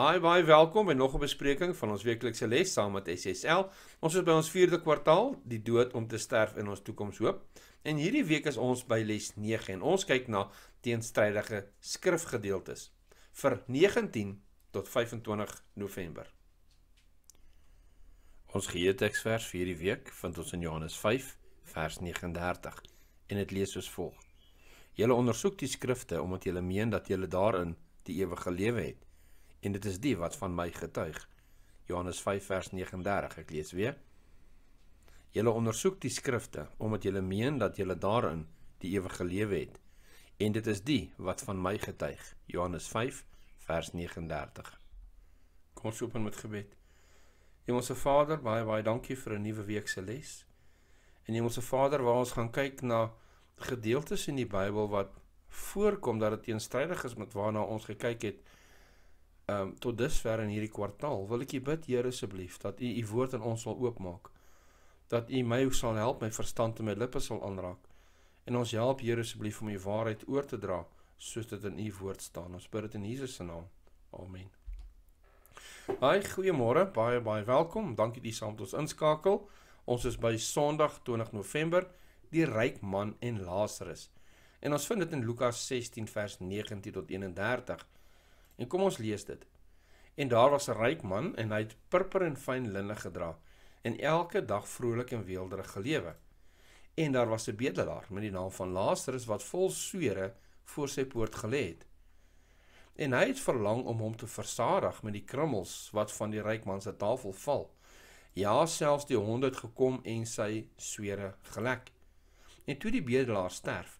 Hi, baie welkom by nog 'n bespreking van ons weeklikse les saam met SSL. Ons is by ons 4de kwartaal, die dood om te sterf in ons toekoms hoop. En hierdie week is ons by les 9 en ons kyk na teenstrydige skrifgedeeltes vir 19 tot 25 November. Ons gee teksvers vir hierdie week vind ons in Johannes 5 vers 39 en dit lees soos volg: Julle ondersoek die skrifte omdat julle meen dat julle daarin die ewige lewe het en dit is die wat van my getuig. Johannes 5 vers 39. Ek lees weer. Julle ondersoek die skrifte omdat julle meen dat julle daarin die ewige lewe het. En dit is die wat van my getuig. Johannes 5 vers 39. Kom ons open met gebed. Hemelse Vader, baie baie dankie vir 'n nuwe week se les. En Hemelse Vader, waar ons gaan kyk na gedeeltes in die Bybel wat voorkom dat dit teenstrydig is met waarna ons gekyk het ehm um, tot dusver in hierdie kwartaal wil ek u bid Here asseblief dat u u woord aan ons sal oopmaak dat u my sal help my verstand en my lippe sal aanraak en ons help Here asseblief om u waarheid oor te dra soos dit in u woord staan ons bid dit in Jesus se naam amen Hi, goeiemôre. Baie baie welkom. Dankie dat jy saam met ons inskakel. Ons is by Sondag 20 November, die ryk man en Lazarus. En ons vind dit in Lukas 16 vers 19 tot En kom ons lees dit. En daar was 'n ryk man en hy het purper en fyn linne gedra en elke dag vrolik en weelderig gelewe. En daar was 'n bedelaar met die naam van Lazarus wat vol swere voor sy poort gelê het. En hy het verlang om hom te versadig met die krummels wat van die ryk man se tafel val. Ja, selfs die honde het gekom en sy swere gelek. En toe die bedelaar sterf,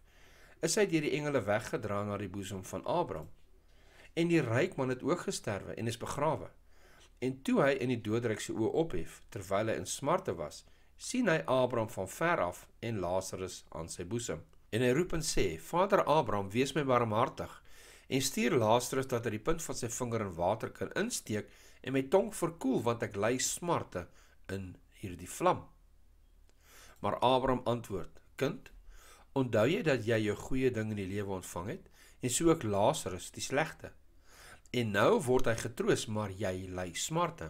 is hy deur die engele weggedra na die boesem van Abraham. En die ryk man het ook gesterwe en is begrawe. En toe hy in die doodryk se oë ophef terwyl hy in smarte was, sien hy Abraham van ver af en Lazarus aan sy boesem. En hy roep en sê: Vader Abraham, wees my barmhartig en stuur Lazarus dat hy die punt van sy vinger in water kan insteek en my tong verkoel want ek ly smarte in hierdie vlam. Maar Abraham antwoord: Kind, onthou jy dat jy jou goeie ding in die lewe ontvang het en so ook Lazarus die slegte? En nou word hy getroos, maar jy ly smarte.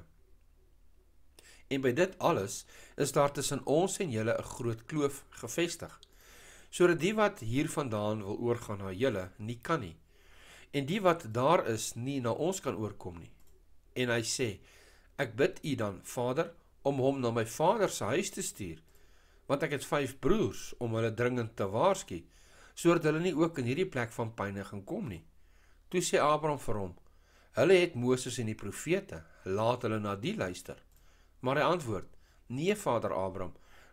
En by dit alles is daar tussen ons en julle 'n groot kloof gevestig. Sodat die wat hier vandaan wil oorgaan na julle nie kan nie. En die wat daar is nie na ons kan oorkom nie. En hy sê: Ek bid u dan, Vader, om hom na my Vader se huis te stuur, want ek het 5 broers om hulle dringend te waarsku sodat hulle nie ook in hierdie plek van pyn gaan kom nie. Toe sê Abraham vir hom: Hulle het Moses en die profete, laat hulle na die luister. Maar hy antwoord: "Nee, Vader Abraham,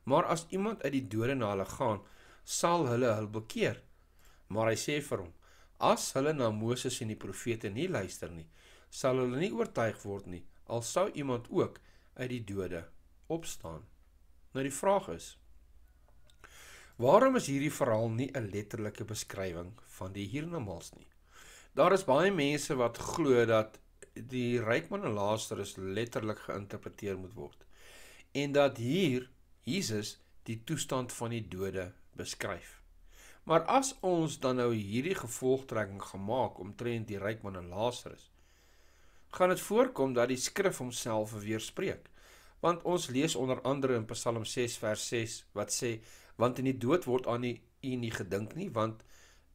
maar as iemand uit die dode na hulle gaan, sal hulle hul bekeer." Maar hy sê vir hom: "As hulle na Moses en die profete nie luister nie, sal hulle nie oortuig word nie, al sou iemand ook uit die dode opstaan." Nou die vraag is: Waarom is hierdie verhaal nie 'n letterlike beskrywing van die hiernamaals nie? Daar is baie mense wat glo dat die rykman en Lazarus letterlik geïnterpreteer moet word en dat hier Jesus die toestand van die dode beskryf. Maar as ons dan nou hierdie gevolgtrekking gemaak omtrent die rykman en Lazarus, gaan dit voorkom dat die skrif homself weerspreek. Want ons lees onder andere in Psalm 6 vers 6 wat sê: "Want in die dood word aan U nie gedink nie, want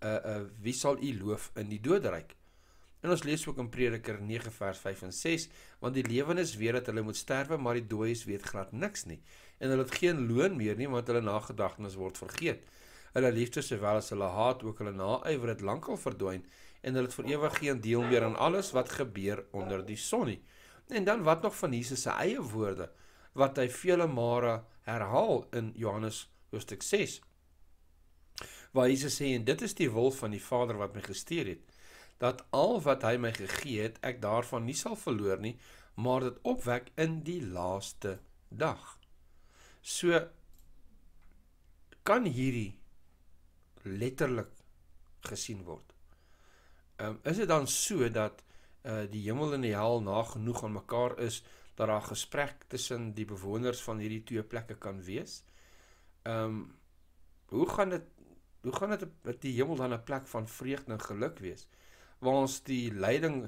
uh, uh, wie sal u loof in die doderyk? En ons lees ook in Prediker 9 vers 5 en 6, want die lewendes weet dat hulle moet sterwe, maar die dooies weet glad niks nie. En hulle het geen loon meer nie, want hulle nagedagtenis word vergeet. Hulle liefdes sowel as hulle haat, ook hulle naaiwer het lankal verdwyn en hulle het vir ewig geen deel meer aan alles wat gebeur onder die son nie. En dan wat nog van Jesus se eie woorde wat hy vele mare herhaal in Johannes hoofstuk waar Jesus sê en dit is die wil van die Vader wat my gestuur het dat al wat hy my gegee het ek daarvan nie sal verloor nie maar dit opwek in die laaste dag. So kan hierdie letterlik gesien word. Ehm um, is dit dan so dat uh die hemel en die hel nagenoeg aan mekaar is dat daar gesprek tussen die bewoners van hierdie twee plekke kan wees? Ehm um, hoe gaan dit hoe gaan dit dat die hemel dan 'n plek van vreugde en geluk wees waar ons die lyding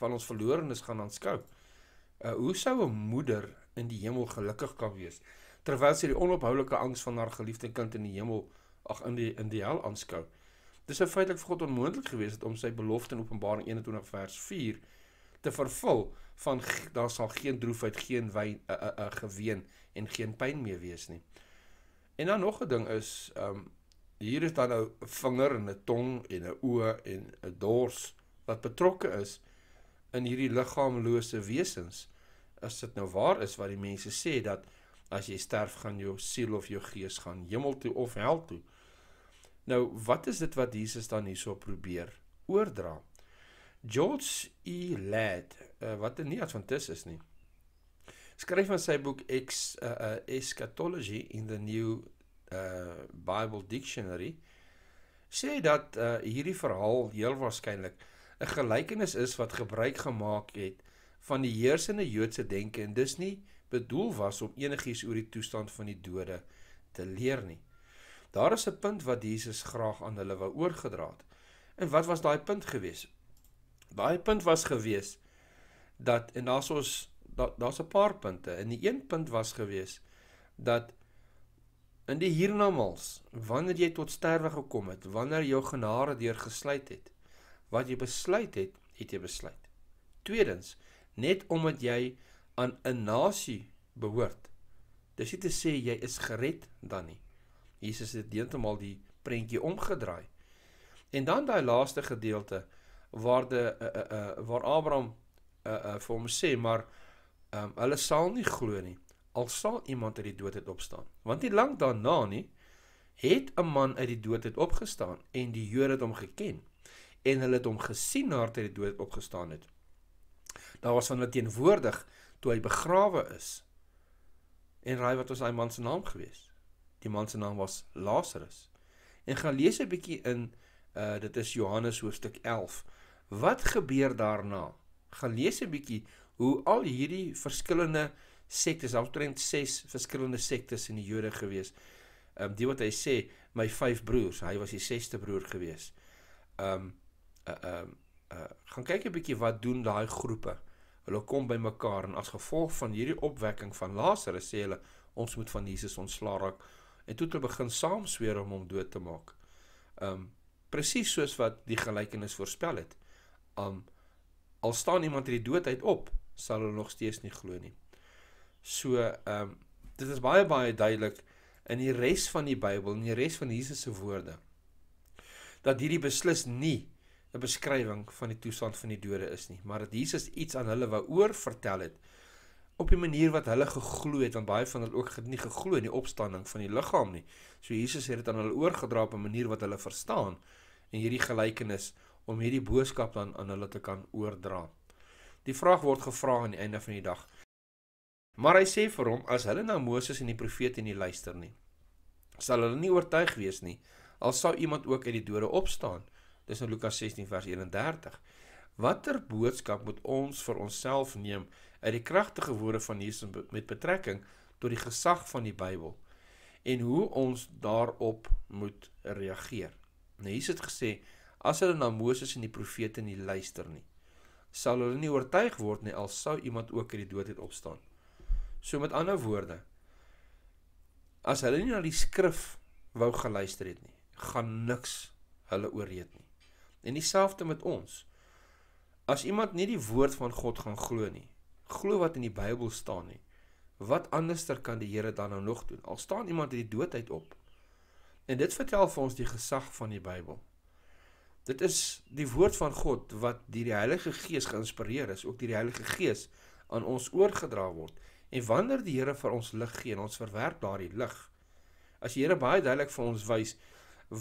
van ons verlorenes gaan aanskou? Uh, hoe sou 'n moeder in die hemel gelukkig kan wees terwyl sy die onophoudelike angs van haar geliefde kind in die hemel ag in die in die hel aanskou? Dis sou feitelik vir God onmoontlik gewees het om sy belofte in Openbaring 21 vers 4 te vervul van daar sal geen droefheid, geen wyn, 'n uh, eh, uh, eh, uh, eh, geween en geen pyn meer wees nie. En dan nog 'n ding is, ehm um, hier is dan nou 'n vinger en 'n tong en 'n oë en 'n dors wat betrokke is in hierdie liggaamlose wesens. As dit nou waar is wat die mense sê dat as jy sterf gaan jou siel of jou gees gaan hemel toe of hel toe. Nou, wat is dit wat Jesus dan hierso probeer oordra? George E. Ladd, uh, wat 'n er nie advantis is nie. Skryf in sy boek X uh, eh, uh, eh, Eschatology in the New uh Bible Dictionary sê dat uh hierdie verhaal heel waarskynlik 'n gelykenis is wat gebruik gemaak het van die heersende Joodse denke en dis nie bedoel was om enigiets oor die toestand van die dode te leer nie. Daar is 'n punt wat Jesus graag aan hulle wou oorgedra het. En wat was daai punt geweest? Daai punt was geweest dat en daar's ons daar's 'n paar punte. En die een punt was geweest dat In die hiernamaals, wanneer jy tot sterwe gekom het, wanneer jou genade deur gesluit het, wat jy besluit het, het jy besluit. Tweedens, net omdat jy aan 'n nasie behoort, dis nie te sê jy is gered dan nie. Jesus het deentemal die prentjie omgedraai. En dan daai laaste gedeelte waar de uh, uh, uh, waar Abraham uh, uh, vir hom sê maar um, hulle sal nie glo nie al sal iemand uit die dood het opstaan. Want nie lank daarna nie het 'n man uit die dood het opgestaan en die Jode het hom geken en hulle het hom gesien nadat hy uit die dood opgestaan het. Daar was van hulle teenwoordig toe hy begrawe is. En raai wat was daai man se naam gewees? Die man se naam was Lazarus. En gaan lees 'n bietjie in uh dit is Johannes hoofstuk 11. Wat gebeur daarna? Gaan lees 'n bietjie hoe al hierdie verskillende sektes, altrent 6 verskillende sektes in die Jode gewees. Ehm um, die wat hy sê, my vyf broers, hy was die sesde broer gewees. Ehm um, ehm uh, uh, uh, gaan kyk 'n bietjie wat doen daai groepe. Hulle kom bymekaar en as gevolg van hierdie opwekking van Lazarus sê hulle ons moet van Jesus ontslaa raak en toe hulle begin saam sweer om hom dood te maak. Ehm um, presies soos wat die gelykenis voorspel het. Um al staan iemand uit die dood uit op, sal hulle nog steeds nie glo nie. So ehm um, dit is baie baie duidelik in die res van die Bybel, in die res van Jesus se woorde dat hierdie beslis nie 'n beskrywing van die toestand van die dode is nie, maar dat Jesus iets aan hulle wou oor vertel het op die manier wat hulle geglo het want baie van hulle ook het nie geglo in die opstanding van die liggaam nie. So Jesus het dit aan hulle oorgedra op 'n manier wat hulle verstaan en hierdie gelykenis om hierdie boodskap dan aan hulle te kan oordra. Die vraag word gevra aan die einde van die dag: Maar hy sê vir hom as hulle na Moses en die profete nie luister nie, sal hulle nie oortuig wees nie al sou iemand ook uit die dode opstaan. Dis in Lukas 16 vers 31. Watter boodskap moet ons vir onsself neem uit die kragtige woorde van Jesus met betrekking tot die gesag van die Bybel en hoe ons daarop moet reageer? Nou Jesus het gesê as hulle na Moses en die profete nie luister nie, sal hulle nie oortuig word nie al sou iemand ook uit die dood het opstaan. So met ander woorde, as hulle nie na die skrif wou geluister het nie, gaan niks hulle oorreed nie. En dieselfde met ons. As iemand nie die woord van God gaan glo nie, glo wat in die Bybel staan nie, wat anderster kan die Here dan nou nog doen? Al staan iemand uit die dood uit op. En dit vertel vir ons die gesag van die Bybel. Dit is die woord van God wat deur die Heilige Gees geïnspireer is, ook deur die Heilige Gees aan ons oorgedra word. En wanneer die Here vir ons lig gee en ons verwerp daardie lig, as die Here baie duidelik vir ons wys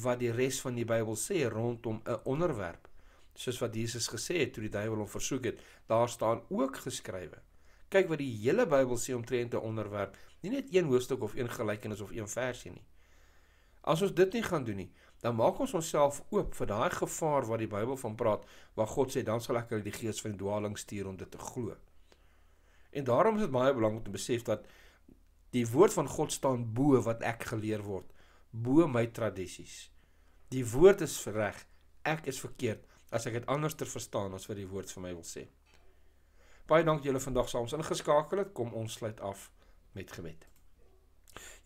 wat die res van die Bybel sê rondom 'n onderwerp, soos wat Jesus gesê het toe die duiwel hom versoek het, daar staan ook geskrywe. Kyk wat die hele Bybel sê omtrent 'n onderwerp, nie net een hoofstuk of een gelykenis of een versie nie. As ons dit nie gaan doen nie, dan maak ons onsself oop vir daai gevaar wat die Bybel van praat, waar God sê dan sal ek hulle die gees van dwaaling stuur om dit te glo. En daarom is dit baie belangrik om te besef dat die woord van God staan bo wat ek geleer word, bo my tradisies. Die woord is reg, ek is verkeerd as ek dit anders ter verstaan as wat die woord vir my wil sê. Baie dankie julle vandag saam ons ingeskakel het. Kom ons sluit af met gebed.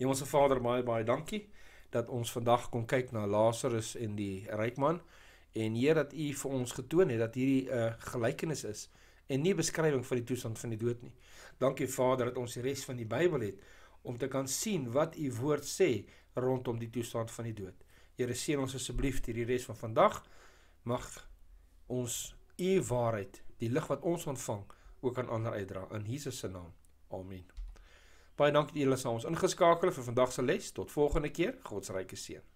Hemelse Vader, baie baie dankie dat ons vandag kon kyk na Lazarus en die ryk man en Here dat U vir ons getoon het dat hierdie 'n uh, eh, gelykenis is en nie beskrywing van die toestand van die dood nie. Dankie Vader dat ons die res van die Bybel het om te kan sien wat u woord sê rondom die toestand van die dood. Here seën ons asseblief hierdie res van vandag. Mag ons u waarheid, die lig wat ons ontvang, ook aan ander uitdra in Jesus se naam. Amen. Baie dankie dat julle saam ons ingeskakel het vir vandag se les. Tot volgende keer. God se ryke seën.